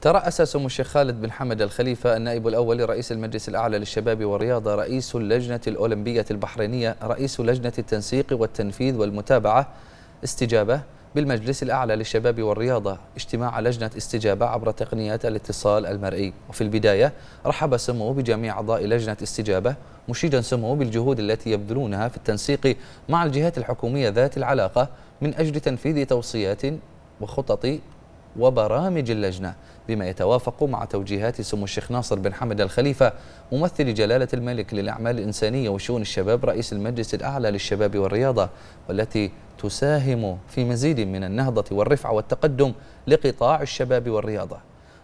ترأس سمو الشيخ خالد بن حمد الخليفة النائب الأول لرئيس المجلس الأعلى للشباب والرياضة رئيس اللجنة الأولمبية البحرينية رئيس لجنة التنسيق والتنفيذ والمتابعة استجابة بالمجلس الأعلى للشباب والرياضة اجتماع لجنة استجابة عبر تقنيات الاتصال المرئي وفي البداية رحب سمو بجميع أعضاء لجنة استجابة مشيدا سمو بالجهود التي يبذلونها في التنسيق مع الجهات الحكومية ذات العلاقة من أجل تنفيذ توصيات وخطط وبرامج اللجنة بما يتوافق مع توجيهات سمو الشيخ ناصر بن حمد الخليفة ممثل جلالة الملك للأعمال الإنسانية وشؤون الشباب رئيس المجلس الأعلى للشباب والرياضة والتي تساهم في مزيد من النهضة والرفعة والتقدم لقطاع الشباب والرياضة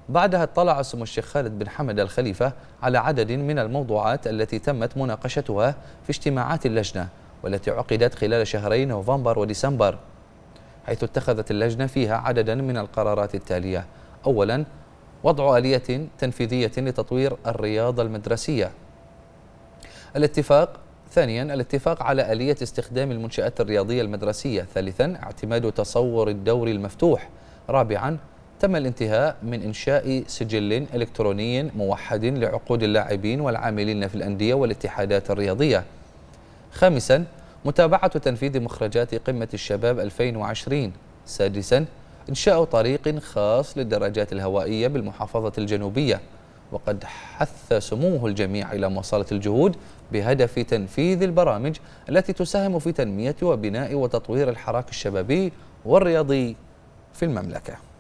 بعدها اطلع سمو الشيخ خالد بن حمد الخليفة على عدد من الموضوعات التي تمت مناقشتها في اجتماعات اللجنة والتي عقدت خلال شهري نوفمبر وديسمبر حيث اتخذت اللجنة فيها عددا من القرارات التالية أولا وضع آلية تنفيذية لتطوير الرياضة المدرسية الاتفاق ثانيا الاتفاق على آلية استخدام المنشآت الرياضية المدرسية ثالثا اعتماد تصور الدوري المفتوح رابعا تم الانتهاء من إنشاء سجل إلكتروني موحد لعقود اللاعبين والعاملين في الأندية والاتحادات الرياضية خامسا متابعة تنفيذ مخرجات قمة الشباب 2020 سادسا إنشاء طريق خاص للدراجات الهوائية بالمحافظة الجنوبية وقد حث سموه الجميع إلى مواصلة الجهود بهدف تنفيذ البرامج التي تساهم في تنمية وبناء وتطوير الحراك الشبابي والرياضي في المملكة